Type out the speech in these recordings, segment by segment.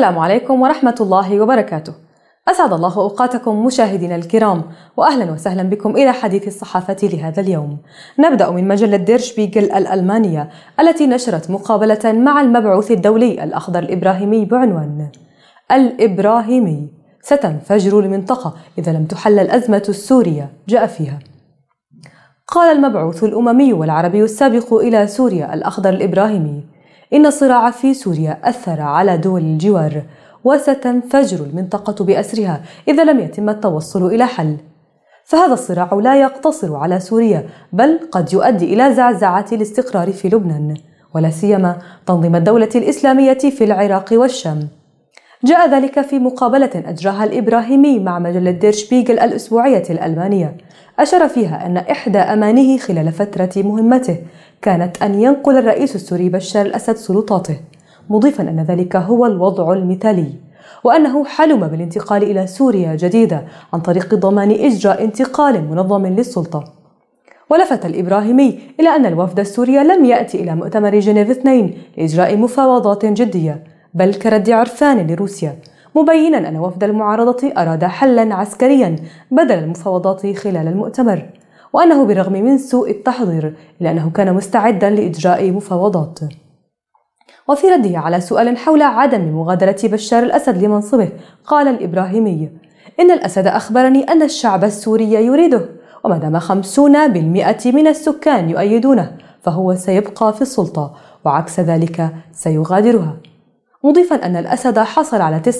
السلام عليكم ورحمة الله وبركاته. أسعد الله أوقاتكم مشاهدينا الكرام وأهلا وسهلا بكم إلى حديث الصحافة لهذا اليوم. نبدأ من مجلة ديرش بيجل الألمانية التي نشرت مقابلة مع المبعوث الدولي الأخضر الإبراهيمي بعنوان الإبراهيمي ستنفجر المنطقة إذا لم تحل الأزمة السورية جاء فيها. قال المبعوث الأممي والعربي السابق إلى سوريا الأخضر الإبراهيمي إن الصراع في سوريا أثر على دول الجوار وستنفجر المنطقة بأسرها إذا لم يتم التوصل إلى حل. فهذا الصراع لا يقتصر على سوريا بل قد يؤدي إلى زعزعة الاستقرار في لبنان ولا سيما تنظيم الدولة الإسلامية في العراق والشام. جاء ذلك في مقابلة أجراها الإبراهيمي مع مجلة ديرشبيغل الأسبوعية الألمانية أشار فيها أن إحدى أمانه خلال فترة مهمته كانت أن ينقل الرئيس السوري بشار الأسد سلطاته مضيفا أن ذلك هو الوضع المثالي وأنه حلم بالانتقال إلى سوريا جديدة عن طريق ضمان إجراء انتقال منظم للسلطة ولفت الإبراهيمي إلى أن الوفد السوري لم يأتي إلى مؤتمر جنيف 2 لإجراء مفاوضات جدية بل كرد عرفان لروسيا مبينا أن وفد المعارضة أراد حلا عسكريا بدل المفاوضات خلال المؤتمر وأنه بالرغم من سوء التحضير إلا أنه كان مستعدا لإجراء مفاوضات وفي رده على سؤال حول عدم مغادرة بشار الأسد لمنصبه قال الإبراهيمي إن الأسد أخبرني أن الشعب السوري يريده وما دام خمسون بالمئة من السكان يؤيدونه فهو سيبقى في السلطة وعكس ذلك سيغادرها مضيفا أن الأسد حصل على 89%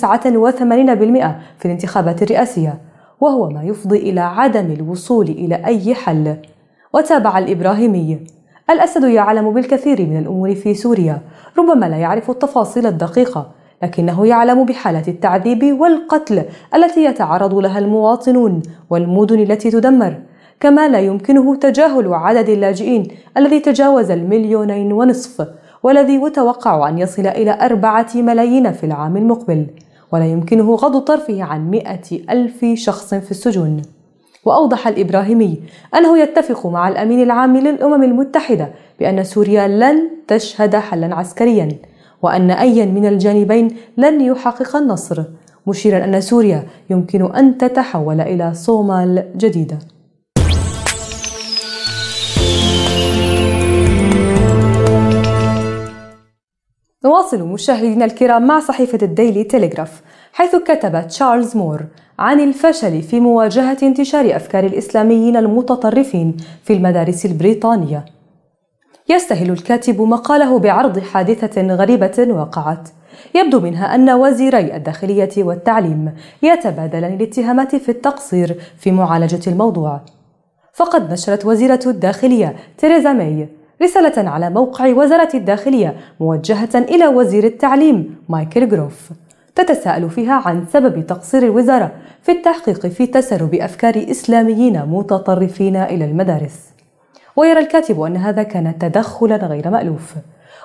في الانتخابات الرئاسية وهو ما يفضي إلى عدم الوصول إلى أي حل وتابع الإبراهيمي الأسد يعلم بالكثير من الأمور في سوريا ربما لا يعرف التفاصيل الدقيقة لكنه يعلم بحالة التعذيب والقتل التي يتعرض لها المواطنون والمدن التي تدمر كما لا يمكنه تجاهل عدد اللاجئين الذي تجاوز المليونين ونصف والذي يتوقع أن يصل إلى أربعة ملايين في العام المقبل ولا يمكنه غض طرفه عن مئة ألف شخص في السجون وأوضح الإبراهيمي أنه يتفق مع الأمين العام للأمم المتحدة بأن سوريا لن تشهد حلا عسكريا وأن أيا من الجانبين لن يحقق النصر مشيرا أن سوريا يمكن أن تتحول إلى صومال جديدة نواصل مشاهدينا الكرام مع صحيفة الديلي تيليغراف حيث كتب تشارلز مور عن الفشل في مواجهة انتشار أفكار الإسلاميين المتطرفين في المدارس البريطانية يستهل الكاتب مقاله بعرض حادثة غريبة وقعت يبدو منها أن وزيري الداخلية والتعليم يتبادلان الاتهامات في التقصير في معالجة الموضوع فقد نشرت وزيرة الداخلية تيريزا ماي رسالة على موقع وزارة الداخلية موجهة إلى وزير التعليم مايكل جروف تتساءل فيها عن سبب تقصير الوزارة في التحقيق في تسرب أفكار إسلاميين متطرفين إلى المدارس ويرى الكاتب أن هذا كان تدخلا غير مألوف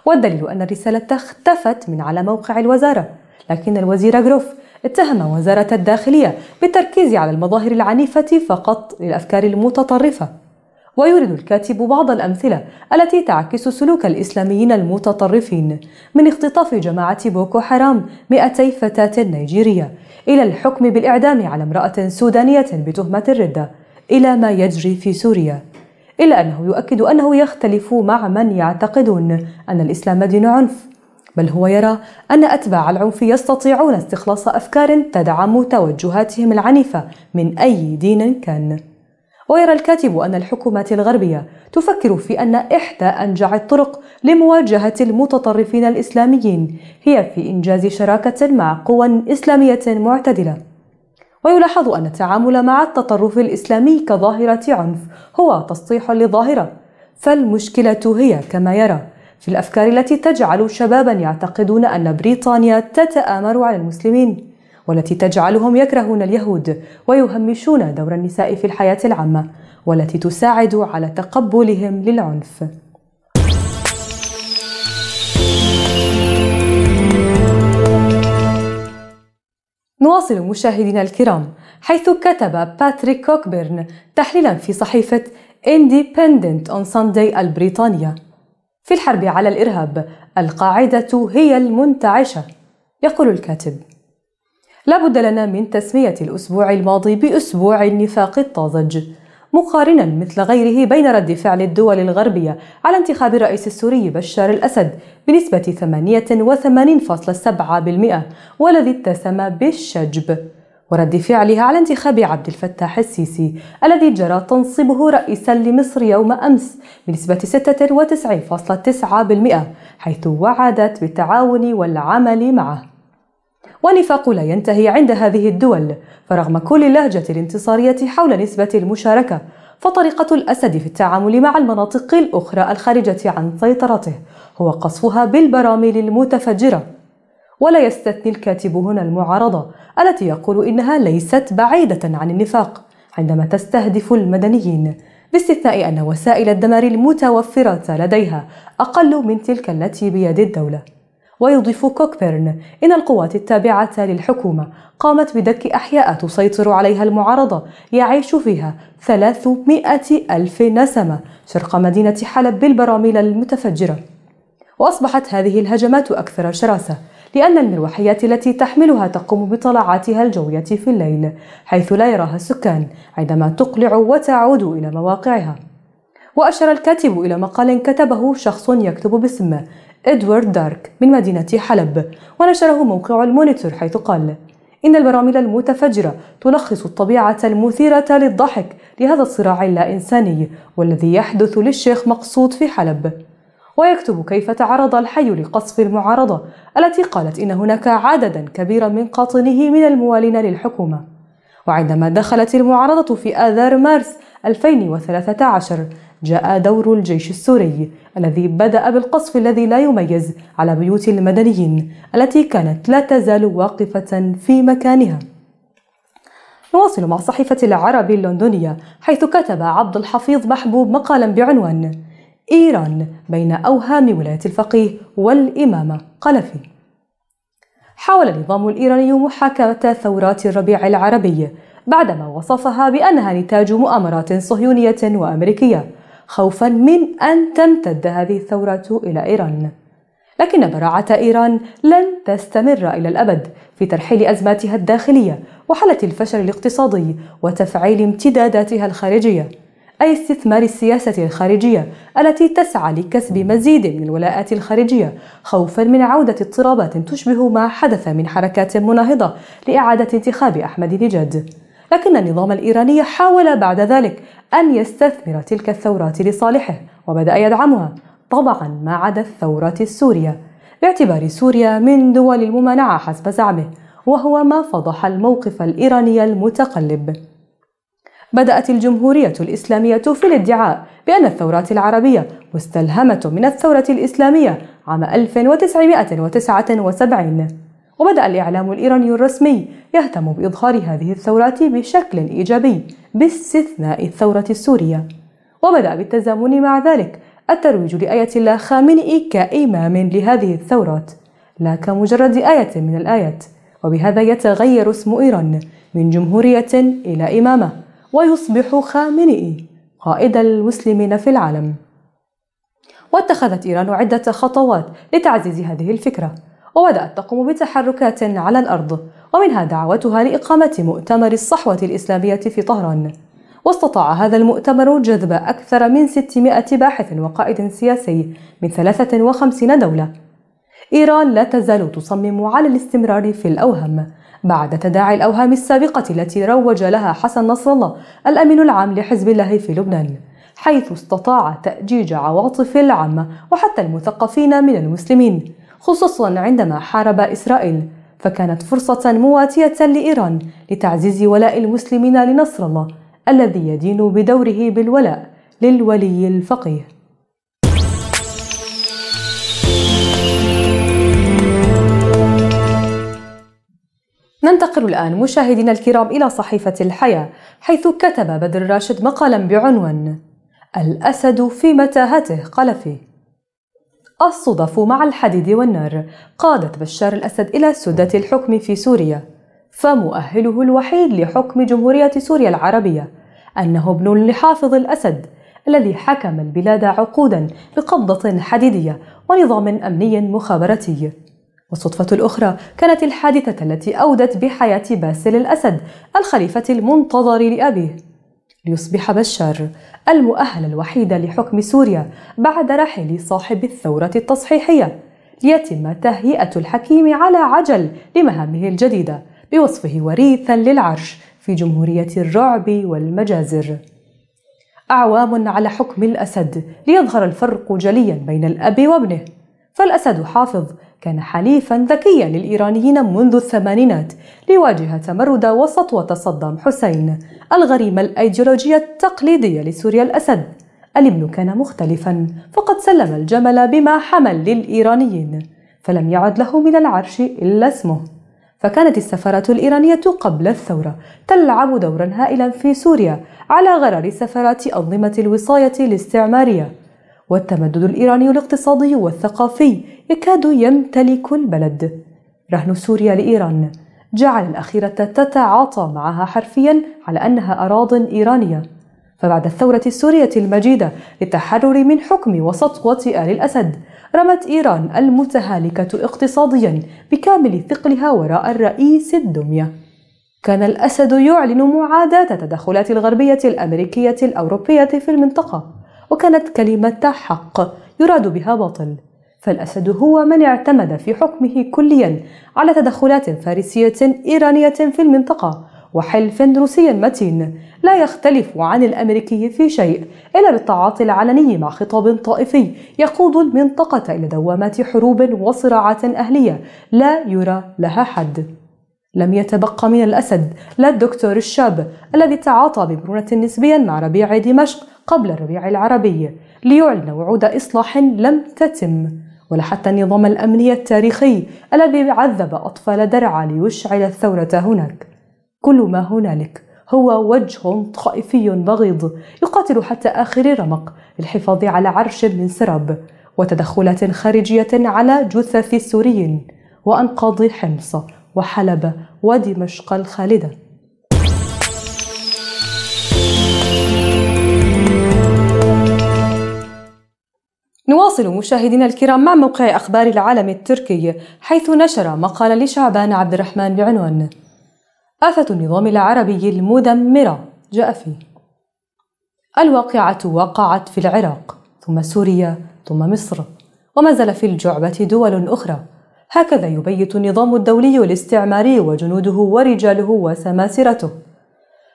والدليل أن الرسالة اختفت من على موقع الوزارة لكن الوزير جروف اتهم وزارة الداخلية بالتركيز على المظاهر العنيفة فقط للأفكار المتطرفة ويرد الكاتب بعض الأمثلة التي تعكس سلوك الإسلاميين المتطرفين من اختطاف جماعة بوكو حرام 200 فتاة نيجيرية إلى الحكم بالإعدام على امرأة سودانية بتهمة الردة إلى ما يجري في سوريا إلا أنه يؤكد أنه يختلف مع من يعتقدون أن الإسلام دين عنف بل هو يرى أن أتباع العنف يستطيعون استخلاص أفكار تدعم توجهاتهم العنيفة من أي دين كان ويرى الكاتب أن الحكومات الغربية تفكر في أن إحدى أنجع الطرق لمواجهة المتطرفين الإسلاميين هي في إنجاز شراكة مع قوى إسلامية معتدلة. ويلاحظ أن التعامل مع التطرف الإسلامي كظاهرة عنف هو تسطيح لظاهرة، فالمشكلة هي كما يرى في الأفكار التي تجعل شبابا يعتقدون أن بريطانيا تتآمر على المسلمين. والتي تجعلهم يكرهون اليهود ويهمشون دور النساء في الحياة العامة والتي تساعد على تقبلهم للعنف. نواصل مشاهدينا الكرام حيث كتب باتريك كوكبيرن تحليلا في صحيفة Independent on Sunday البريطانية في الحرب على الإرهاب القاعدة هي المنتعشة يقول الكاتب لابد لنا من تسمية الأسبوع الماضي بأسبوع النفاق الطازج مقارنا مثل غيره بين رد فعل الدول الغربية على انتخاب الرئيس السوري بشار الأسد بنسبة 88.7% والذي اتسم بالشجب ورد فعلها على انتخاب عبد الفتاح السيسي الذي جرى تنصيبه رئيسا لمصر يوم أمس بنسبة 96.9% حيث وعدت بالتعاون والعمل معه والنفاق لا ينتهي عند هذه الدول فرغم كل اللهجة الانتصارية حول نسبة المشاركة فطريقة الأسد في التعامل مع المناطق الأخرى الخارجة عن سيطرته هو قصفها بالبراميل المتفجرة ولا يستثني الكاتب هنا المعارضة التي يقول إنها ليست بعيدة عن النفاق عندما تستهدف المدنيين باستثناء أن وسائل الدمار المتوفرة لديها أقل من تلك التي بيد الدولة ويضيف كوكبيرن إن القوات التابعة للحكومة قامت بدك أحياء تسيطر عليها المعارضة يعيش فيها 300 ألف نسمة شرق مدينة حلب بالبراميل المتفجرة وأصبحت هذه الهجمات أكثر شراسة لأن المروحيات التي تحملها تقوم بطلعاتها الجوية في الليل حيث لا يراها السكان عندما تقلع وتعود إلى مواقعها وأشار الكاتب إلى مقال كتبه شخص يكتب باسم إدوارد دارك من مدينة حلب ونشره موقع المونيتور حيث قال إن البراميل المتفجرة تلخص الطبيعة المثيرة للضحك لهذا الصراع اللا إنساني والذي يحدث للشيخ مقصود في حلب ويكتب كيف تعرض الحي لقصف المعارضة التي قالت إن هناك عددا كبيرا من قاطنه من الموالين للحكومة وعندما دخلت المعارضة في آذار مارس 2013 جاء دور الجيش السوري الذي بدأ بالقصف الذي لا يميز على بيوت المدنيين التي كانت لا تزال واقفة في مكانها نواصل مع صحيفة العربي اللندنية حيث كتب عبد الحفيظ محبوب مقالا بعنوان إيران بين أوهام ولاية الفقيه والإمامة قلفي حاول النظام الإيراني محاكاة ثورات الربيع العربي بعدما وصفها بأنها نتاج مؤامرات صهيونية وأمريكية خوفا من أن تمتد هذه الثورة إلى إيران لكن براعة إيران لن تستمر إلى الأبد في ترحيل أزماتها الداخلية وحالة الفشل الاقتصادي وتفعيل امتداداتها الخارجية أي استثمار السياسة الخارجية التي تسعى لكسب مزيد من الولاءات الخارجية خوفا من عودة اضطرابات تشبه ما حدث من حركات مناهضة لإعادة انتخاب أحمد نجاد لكن النظام الإيراني حاول بعد ذلك أن يستثمر تلك الثورات لصالحه وبدأ يدعمها طبعا ما عدا الثورة السورية باعتبار سوريا من دول الممانعة حسب زعمه وهو ما فضح الموقف الإيراني المتقلب بدأت الجمهورية الإسلامية في الادعاء بأن الثورات العربية مستلهمة من الثورة الإسلامية عام 1979 وبدأ الإعلام الإيراني الرسمي يهتم بإظهار هذه الثورات بشكل إيجابي باستثناء الثورة السورية وبدأ بالتزامن مع ذلك الترويج لآية الله خامنئي كإمام لهذه الثورات لا كمجرد آية من الآيات وبهذا يتغير اسم إيران من جمهورية إلى إمامة ويصبح خامنئي قائد المسلمين في العالم واتخذت إيران عدة خطوات لتعزيز هذه الفكرة وبدأت تقوم بتحركات على الأرض ومنها دعوتها لإقامة مؤتمر الصحوة الإسلامية في طهران واستطاع هذا المؤتمر جذب أكثر من 600 باحث وقائد سياسي من 53 دولة إيران لا تزال تصمم على الاستمرار في الأوهام بعد تداعي الأوهام السابقة التي روج لها حسن نصر الله الأمين العام لحزب الله في لبنان حيث استطاع تأجيج عواطف العامة وحتى المثقفين من المسلمين خصوصا عندما حارب إسرائيل فكانت فرصة مواتية لإيران لتعزيز ولاء المسلمين لنصر الله الذي يدين بدوره بالولاء للولي الفقيه ننتقل الآن مشاهدينا الكرام إلى صحيفة الحياة حيث كتب بدر راشد مقالا بعنوان الأسد في متاهته قال فيه الصدف مع الحديد والنار قادت بشار الأسد إلى سدة الحكم في سوريا فمؤهله الوحيد لحكم جمهورية سوريا العربية أنه ابن لحافظ الأسد الذي حكم البلاد عقودا بقبضة حديدية ونظام أمني مخابراتي والصدفة الأخرى كانت الحادثة التي أودت بحياة باسل الأسد الخليفة المنتظر لأبيه ليصبح بشار المؤهل الوحيد لحكم سوريا بعد رحيل صاحب الثورة التصحيحية ليتم تهيئة الحكيم على عجل لمهامه الجديدة بوصفه وريثا للعرش في جمهورية الرعب والمجازر أعوام على حكم الأسد ليظهر الفرق جليا بين الأب وابنه فالأسد حافظ كان حليفا ذكيا للإيرانيين منذ الثمانينات ليواجه تمرد وسطوة صدام حسين الغريمة الأيديولوجية التقليدية لسوريا الأسد الابن كان مختلفا فقد سلم الجمل بما حمل للإيرانيين فلم يعد له من العرش إلا اسمه فكانت السفارة الإيرانية قبل الثورة تلعب دورا هائلا في سوريا على غرار سفارات أنظمة الوصاية الاستعمارية والتمدد الإيراني الاقتصادي والثقافي يكاد يمتلك البلد رهن سوريا لإيران جعل الأخيرة تتعاطى معها حرفيا على أنها أراض إيرانية فبعد الثورة السورية المجيدة للتحرر من حكم وسطوة آل الأسد رمت إيران المتهالكة اقتصاديا بكامل ثقلها وراء الرئيس الدمية كان الأسد يعلن معاداة تدخلات الغربية الأمريكية الأوروبية في المنطقة وكانت كلمة حق يراد بها باطل فالأسد هو من اعتمد في حكمه كليا على تدخلات فارسية إيرانية في المنطقة وحلف روسي متين لا يختلف عن الأمريكي في شيء إلا بالتعاطي العلني مع خطاب طائفي يقود المنطقة إلى دوامات حروب وصراعات أهلية لا يرى لها حد لم يتبقى من الأسد لا الدكتور الشاب الذي تعاطى بمرونة نسبيا مع ربيع دمشق قبل الربيع العربي ليعلن وعود إصلاح لم تتم ولا حتى النظام الأمني التاريخي الذي عذب أطفال درعا ليشعل الثورة هناك كل ما هنالك هو وجه طائفي بغيض يقاتل حتى آخر رمق للحفاظ على عرش من سراب وتدخلات خارجية على جثث السوريين وأنقاض حمص وحلب ودمشق الخالدة نواصل مشاهدينا الكرام مع موقع أخبار العالم التركي حيث نشر مقال لشعبان عبد الرحمن بعنوان آفة النظام العربي المدمرة جاء فيه الواقعة وقعت في العراق ثم سوريا ثم مصر وما زال في الجعبة دول أخرى هكذا يبيت النظام الدولي الاستعماري وجنوده ورجاله وسماسرته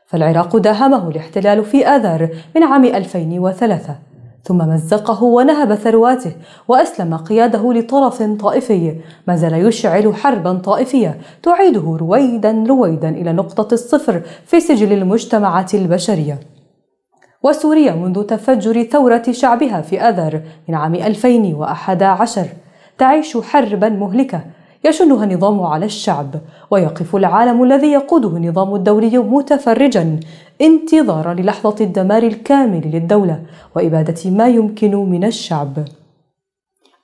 فالعراق داهمه الاحتلال في آذار من عام 2003 ثم مزقه ونهب ثرواته وأسلم قياده لطرف طائفي ما زال يشعل حربا طائفية تعيده رويدا رويدا إلى نقطة الصفر في سجل المجتمعات البشرية وسوريا منذ تفجر ثورة شعبها في أذر من عام 2011 تعيش حربا مهلكة يشنها النظام على الشعب ويقف العالم الذي يقوده النظام الدولي متفرجا انتظارا للحظة الدمار الكامل للدولة وإبادة ما يمكن من الشعب.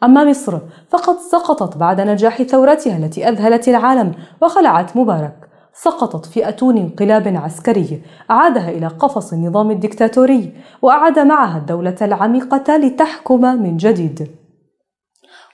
أما مصر فقد سقطت بعد نجاح ثورتها التي أذهلت العالم وخلعت مبارك. سقطت في أتون انقلاب عسكري أعادها إلى قفص النظام الدكتاتوري وأعاد معها الدولة العميقة لتحكم من جديد.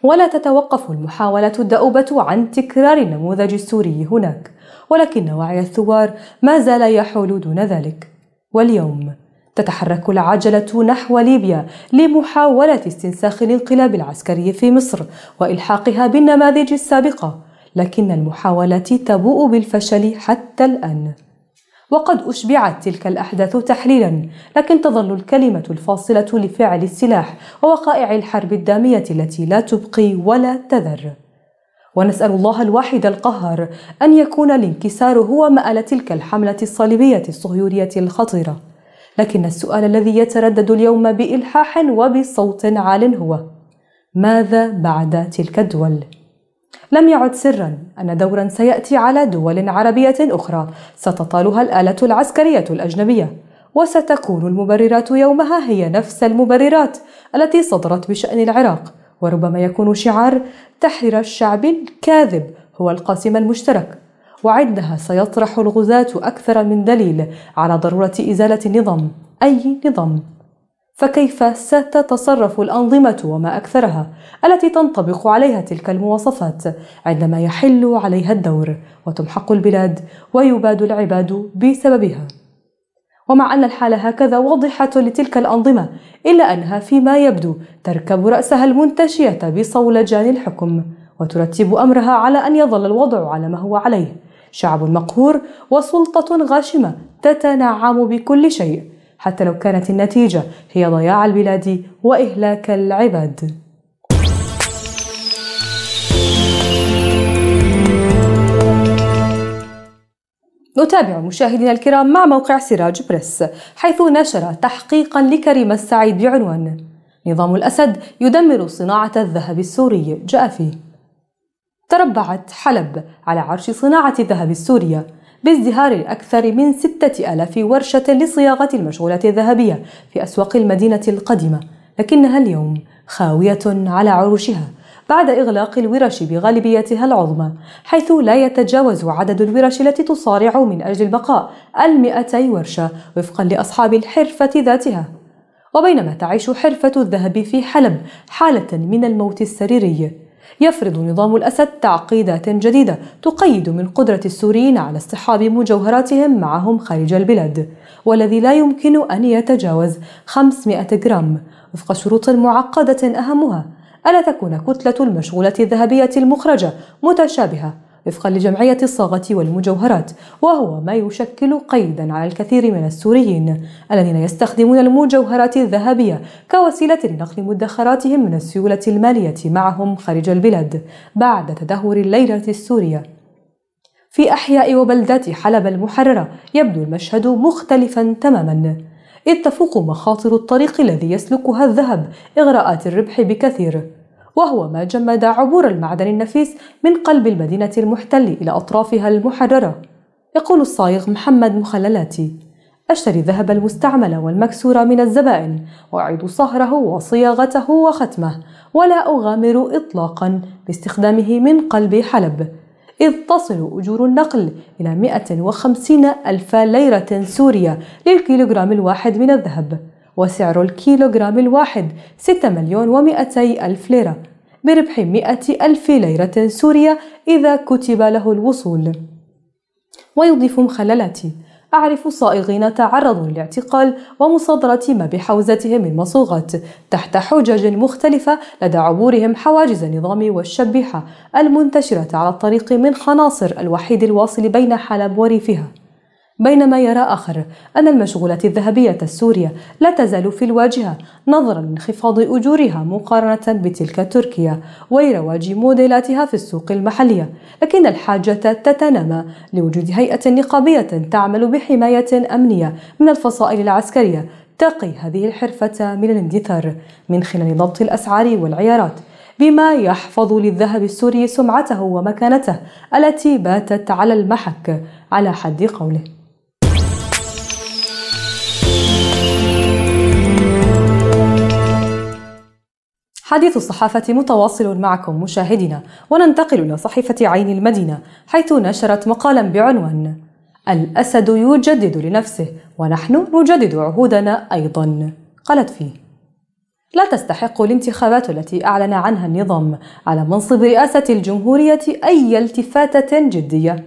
ولا تتوقف المحاولة الدؤوبة عن تكرار النموذج السوري هناك ولكن وعي الثوار ما زال يحول دون ذلك واليوم تتحرك العجلة نحو ليبيا لمحاولة استنساخ الانقلاب العسكري في مصر وإلحاقها بالنماذج السابقة لكن المحاولات تبوء بالفشل حتى الآن وقد أشبعت تلك الأحداث تحليلا لكن تظل الكلمة الفاصلة لفعل السلاح ووقائع الحرب الدامية التي لا تبقي ولا تذر ونسأل الله الواحد القهار أن يكون الانكسار هو مآل تلك الحملة الصليبية الصهيونية الخطيرة لكن السؤال الذي يتردد اليوم بإلحاح وبصوت عال هو ماذا بعد تلك الدول؟ لم يعد سرا أن دورا سيأتي على دول عربية أخرى ستطالها الآلة العسكرية الأجنبية وستكون المبررات يومها هي نفس المبررات التي صدرت بشأن العراق وربما يكون شعار تحرير الشعب الكاذب هو القاسم المشترك وعندها سيطرح الغزاة أكثر من دليل على ضرورة إزالة النظام أي نظام فكيف ستتصرف الأنظمة وما أكثرها التي تنطبق عليها تلك المواصفات عندما يحل عليها الدور وتمحق البلاد ويباد العباد بسببها ومع أن الحالة هكذا واضحة لتلك الأنظمة إلا أنها فيما يبدو تركب رأسها المنتشية بصولجان الحكم وترتب أمرها على أن يظل الوضع على ما هو عليه شعب مقهور وسلطة غاشمة تتنعم بكل شيء حتى لو كانت النتيجة هي ضياع البلاد وإهلاك العباد نتابع مشاهدينا الكرام مع موقع سراج بريس حيث نشر تحقيقا لكريم السعيد بعنوان نظام الأسد يدمر صناعة الذهب السوري جاء فيه تربعت حلب على عرش صناعة الذهب السورية بازدهار الأكثر من 6000 ورشة لصياغة المشغولات الذهبية في أسواق المدينة القديمة لكنها اليوم خاوية على عروشها بعد إغلاق الورش بغالبيتها العظمى حيث لا يتجاوز عدد الورش التي تصارع من أجل البقاء المئتي ورشة وفقا لأصحاب الحرفة ذاتها وبينما تعيش حرفة الذهب في حلب حالة من الموت السريري يفرض نظام الأسد تعقيدات جديدة تقيد من قدرة السوريين على اصطحاب مجوهراتهم معهم خارج البلاد والذي لا يمكن أن يتجاوز 500 جرام وفق شروط معقدة أهمها ألا تكون كتلة المشغولة الذهبية المخرجة متشابهة وفقا لجمعية الصاغة والمجوهرات وهو ما يشكل قيدا على الكثير من السوريين الذين يستخدمون المجوهرات الذهبية كوسيلة لنقل مدخراتهم من السيولة المالية معهم خارج البلاد بعد تدهور الليرة السورية في أحياء وبلدات حلب المحررة يبدو المشهد مختلفا تماما إذ تفوق مخاطر الطريق الذي يسلكها الذهب إغراءات الربح بكثير وهو ما جمد عبور المعدن النفيس من قلب المدينة المحتل إلى أطرافها المحررة يقول الصايغ محمد مخللاتي أشتري الذهب المستعمل والمكسور من الزبائن وأعيد صهره وصياغته وختمه ولا أغامر إطلاقا باستخدامه من قلب حلب إذ تصل أجور النقل إلى 150 ألف ليرة سورية للكيلوغرام الواحد من الذهب وسعر الكيلوغرام الواحد 6 مليون و200 ألف ليرة بربح 100 ألف ليرة سورية إذا كتب له الوصول ويضيف مخللاتي أعرف صائغين تعرضوا للاعتقال ومصادرة ما بحوزتهم من مصوغات تحت حجج مختلفة لدى عبورهم حواجز النظام والشبيحة المنتشرة على الطريق من خناصر الوحيد الواصل بين حلب وريفها بينما يرى آخر أن المشغولات الذهبية السورية لا تزال في الواجهة نظرا لانخفاض أجورها مقارنة بتلك تركيا ورواج موديلاتها في السوق المحلية لكن الحاجة تتنامى لوجود هيئة نقابية تعمل بحماية أمنية من الفصائل العسكرية تقي هذه الحرفة من الاندثار من خلال ضبط الأسعار والعيارات بما يحفظ للذهب السوري سمعته ومكانته التي باتت على المحك على حد قوله حديث الصحافة متواصل معكم مشاهدينا وننتقل إلى صحيفة عين المدينة حيث نشرت مقالا بعنوان الأسد يجدد لنفسه ونحن نجدد عهودنا أيضا قالت فيه لا تستحق الانتخابات التي أعلن عنها النظام على منصب رئاسة الجمهورية أي التفاتة جدية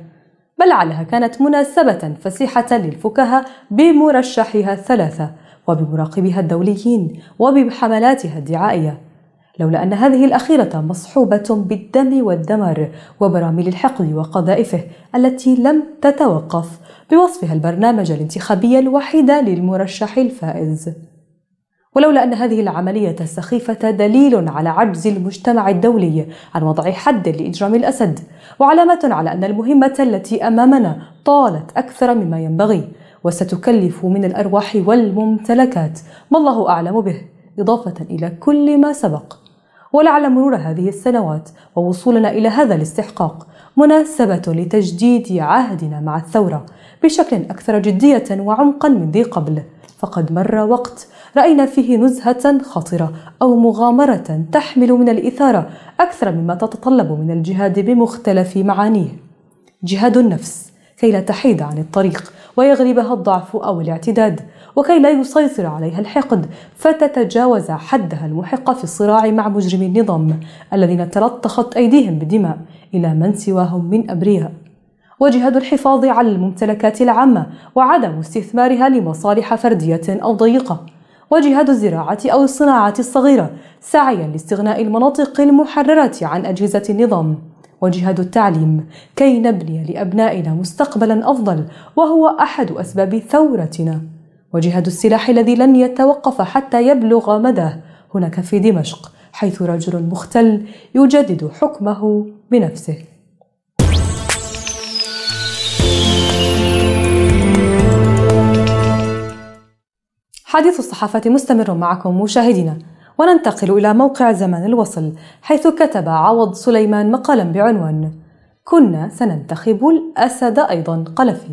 بل عليها كانت مناسبة فسيحة للفكهة بمرشحيها الثلاثة وبمراقبها الدوليين وبحملاتها الدعائية لولا أن هذه الأخيرة مصحوبة بالدم والدمر وبراميل الحقد وقذائفه التي لم تتوقف بوصفها البرنامج الانتخابي الوحيد للمرشح الفائز ولولا أن هذه العملية السخيفة دليل على عجز المجتمع الدولي عن وضع حد لإجرام الأسد وعلامة على أن المهمة التي أمامنا طالت أكثر مما ينبغي وستكلف من الأرواح والممتلكات ما الله أعلم به إضافة إلى كل ما سبق ولعل مرور هذه السنوات ووصولنا إلى هذا الاستحقاق مناسبة لتجديد عهدنا مع الثورة بشكل أكثر جدية وعمقا من ذي قبل فقد مر وقت رأينا فيه نزهة خطرة أو مغامرة تحمل من الإثارة أكثر مما تتطلب من الجهاد بمختلف معانيه جهاد النفس كي لا تحيد عن الطريق ويغلبها الضعف أو الاعتداد وكي لا يسيطر عليها الحقد فتتجاوز حدها المحق في الصراع مع مجرمي النظام الذين تلطخت أيديهم بالدماء إلى من سواهم من أبرياء وجهاد الحفاظ على الممتلكات العامة وعدم استثمارها لمصالح فردية أو ضيقة وجهاد الزراعة أو الصناعات الصغيرة سعيا لاستغناء المناطق المحررة عن أجهزة النظام وجهاد التعليم كي نبني لابنائنا مستقبلا افضل وهو احد اسباب ثورتنا وجهاد السلاح الذي لن يتوقف حتى يبلغ مداه هناك في دمشق حيث رجل مختل يجدد حكمه بنفسه حديث الصحافة مستمر معكم مشاهدينا وننتقل إلى موقع زمان الوصل حيث كتب عوض سليمان مقالا بعنوان كنا سننتخب الأسد أيضا قلفي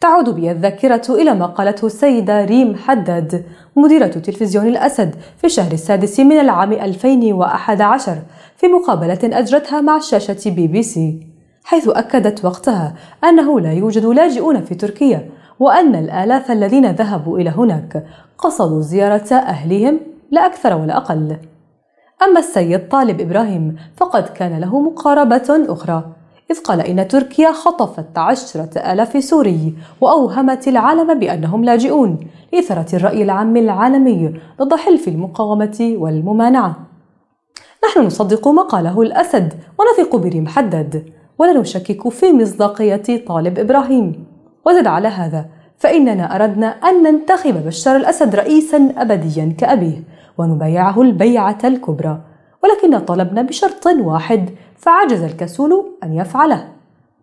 تعود بي الذاكرة إلى ما قالته السيدة ريم حداد مديرة تلفزيون الأسد في الشهر السادس من العام 2011 في مقابلة أجرتها مع شاشة بي بي سي حيث أكدت وقتها أنه لا يوجد لاجئون في تركيا وأن الآلاف الذين ذهبوا إلى هناك قصدوا زيارة أهلهم لا أكثر ولا أقل أما السيد طالب إبراهيم فقد كان له مقاربة أخرى إذ قال إن تركيا خطفت عشرة ألاف سوري وأوهمت العالم بأنهم لاجئون لإثارة الرأي العام العالمي ضد حلف المقاومة والممانعة نحن نصدق ما قاله الأسد ونثق بريم حداد ولا نشكك في مصداقية طالب إبراهيم وزد على هذا فإننا أردنا أن ننتخب بشار الأسد رئيسا أبديا كأبيه ونبايعه البيعة الكبرى ولكن طلبنا بشرط واحد فعجز الكسول أن يفعله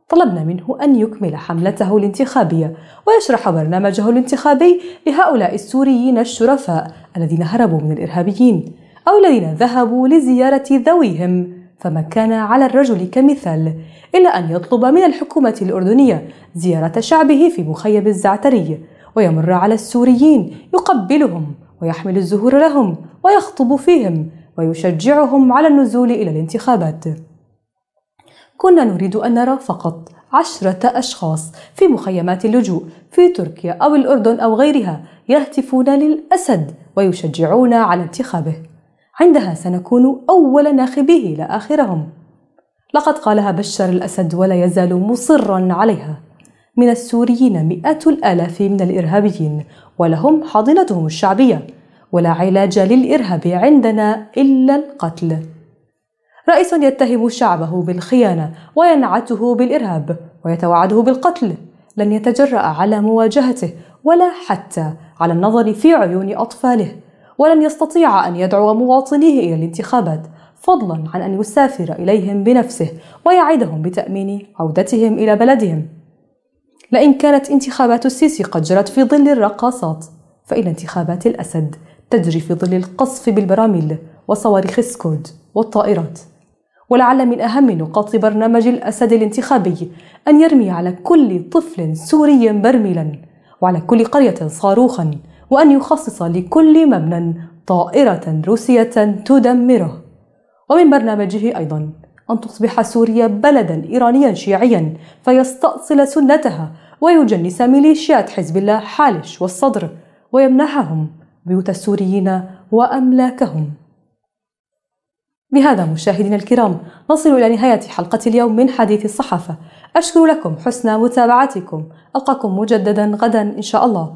طلبنا منه أن يكمل حملته الانتخابية ويشرح برنامجه الانتخابي لهؤلاء السوريين الشرفاء الذين هربوا من الإرهابيين أو الذين ذهبوا لزيارة ذويهم فما كان على الرجل كمثال إلا أن يطلب من الحكومة الأردنية زيارة شعبه في مخيم الزعتري ويمر على السوريين يقبلهم ويحمل الزهور لهم ويخطب فيهم ويشجعهم على النزول إلى الانتخابات كنا نريد أن نرى فقط عشرة أشخاص في مخيمات اللجوء في تركيا أو الأردن أو غيرها يهتفون للأسد ويشجعون على انتخابه عندها سنكون أول ناخبيه لا آخرهم لقد قالها بشار الأسد ولا يزال مصرا عليها من السوريين مئات الآلاف من الإرهابيين ولهم حاضنتهم الشعبية ولا علاج للإرهاب عندنا إلا القتل رئيس يتهم شعبه بالخيانة وينعته بالإرهاب ويتوعده بالقتل لن يتجرأ على مواجهته ولا حتى على النظر في عيون أطفاله ولن يستطيع أن يدعو مواطنيه إلى الانتخابات فضلا عن أن يسافر إليهم بنفسه ويعدهم بتأمين عودتهم إلى بلدهم لئن كانت انتخابات السيسي قد جرت في ظل الرقاصات فإن انتخابات الأسد تجري في ظل القصف بالبراميل وصواريخ السكود والطائرات ولعل من أهم نقاط برنامج الأسد الانتخابي أن يرمي على كل طفل سوري برميلا وعلى كل قرية صاروخا وأن يخصص لكل مبنى طائرة روسية تدمره ومن برنامجه أيضا أن تصبح سوريا بلدا إيرانيا شيعيا فيستأصل سنتها ويجنس ميليشيات حزب الله حالش والصدر ويمنحهم بيوت السوريين وأملاكهم بهذا مشاهدينا الكرام نصل إلى نهاية حلقة اليوم من حديث الصحافة أشكر لكم حسن متابعتكم ألقاكم مجددا غدا إن شاء الله